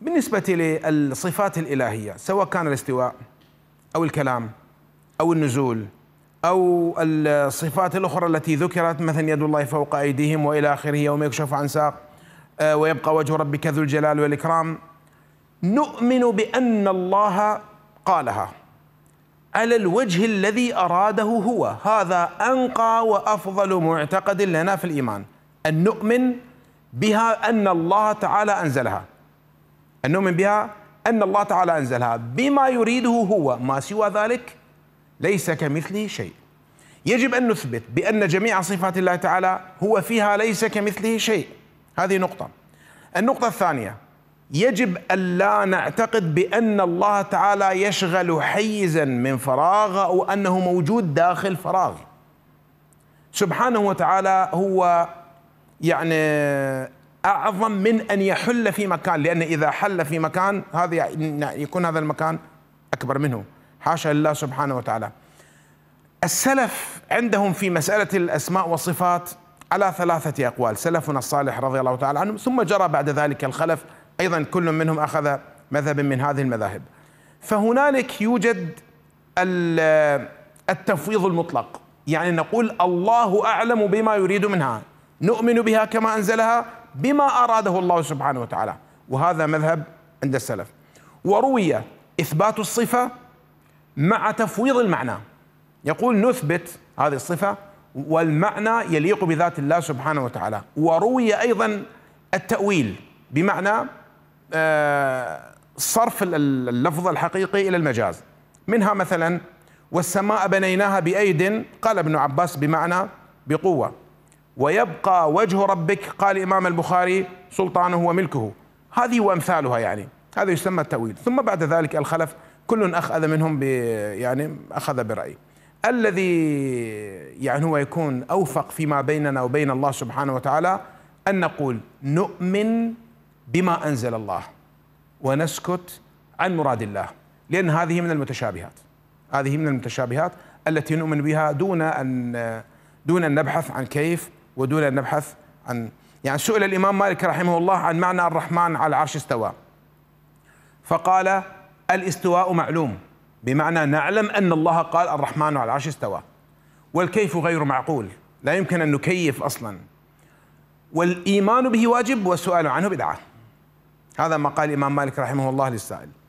بالنسبة للصفات الإلهية سواء كان الاستواء أو الكلام أو النزول أو الصفات الأخرى التي ذكرت مثلا يد الله فوق أيديهم وإلى آخره يوم يكشف عن ساق آه، ويبقى وجه ربك ذو الجلال والإكرام نؤمن بأن الله قالها على الوجه الذي أراده هو هذا أنقى وأفضل معتقد لنا في الإيمان أن نؤمن بها أن الله تعالى أنزلها أن نؤمن بها أن الله تعالى أنزلها بما يريده هو ما سوى ذلك ليس كمثله شيء يجب أن نثبت بأن جميع صفات الله تعالى هو فيها ليس كمثله شيء هذه نقطة النقطة الثانية يجب ألا نعتقد بأن الله تعالى يشغل حيزا من فراغ أو أنه موجود داخل فراغ سبحانه وتعالى هو يعني أعظم من أن يحل في مكان لأن إذا حل في مكان هذا يكون هذا المكان أكبر منه حاشا لله سبحانه وتعالى السلف عندهم في مسألة الأسماء والصفات على ثلاثة أقوال سلفنا الصالح رضي الله تعالى عنهم ثم جرى بعد ذلك الخلف أيضا كل منهم أخذ مذهب من هذه المذاهب فهنالك يوجد التفويض المطلق يعني نقول الله أعلم بما يريد منها نؤمن بها كما أنزلها بما أراده الله سبحانه وتعالى وهذا مذهب عند السلف وروي إثبات الصفة مع تفويض المعنى يقول نثبت هذه الصفة والمعنى يليق بذات الله سبحانه وتعالى وروي أيضا التأويل بمعنى آه، صرف اللفظ الحقيقي إلى المجاز منها مثلا والسماء بنيناها بأيد قال ابن عباس بمعنى بقوة ويبقى وجه ربك قال الإمام البخاري سلطانه وملكه هذه وأمثالها يعني هذا يسمى التأويل ثم بعد ذلك الخلف كل أخذ منهم ب يعني أخذ برأي الذي يعني هو يكون أوفق فيما بيننا وبين الله سبحانه وتعالى أن نقول نؤمن بما أنزل الله ونسكت عن مراد الله لأن هذه من المتشابهات هذه من المتشابهات التي نؤمن بها دون أن دون أن نبحث عن كيف ودون أن نبحث عن يعني سئل الإمام مالك رحمه الله عن معنى الرحمن على العرش استوى فقال الاستواء معلوم بمعنى نعلم أن الله قال الرحمن على العرش استوى والكيف غير معقول لا يمكن أن نكيف أصلا والإيمان به واجب والسؤال عنه بدعة هذا ما قال الإمام مالك رحمه الله للسائل